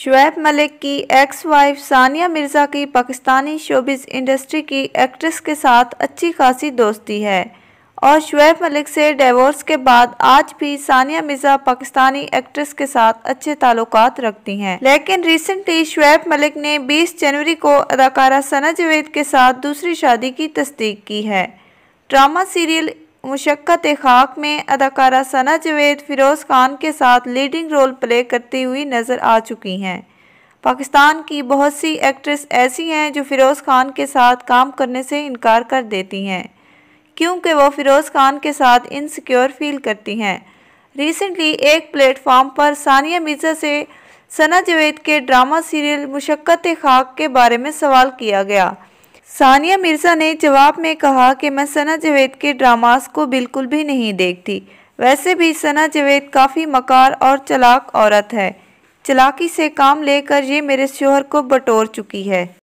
शुएब मलिक की ex wife Sania Mirza की Pakistani showbiz industry की एक्ट्रेस के साथ अच्छी खासी दोस्ती है और शुएब मलिक से डिवोर्स के बाद आज भी सानिया मिर्ज़ा पाकिस्तानी एक्ट्रेस के साथ अच्छे ताल्लुक रखती हैं लेकिन रिसेंटली शुएब मलिक ने 20 जनवरी को अदाकारा सना जवेद के साथ दूसरी शादी की तस्दीक की है ड्रामा सीरियल मुशक्क़त खाक में अदाकारा सना जवेद फ़िरोज़ खान के साथ लीडिंग रोल प्ले करती हुई नज़र आ चुकी हैं पाकिस्तान की बहुत सी एक्ट्रेस ऐसी हैं जो फ़िरोज़ खान के साथ काम करने से इनकार कर देती हैं क्योंकि वो फ़िरोज़ खान के साथ इनसिक्योर फील करती हैं रिसेंटली एक प्लेटफॉर्म पर सानिया मिर्ज़ा से सना जवेद के ड्रामा सीरियल मुशक्क़त खाक के बारे में सवाल किया गया सानिया मिर्ज़ा ने जवाब में कहा कि मैं सना जवेद के ड्रामास को बिल्कुल भी नहीं देखती वैसे भी सना जवेद काफ़ी मकार और चलाक औरत है चलाकी से काम लेकर ये मेरे शोहर को बटोर चुकी है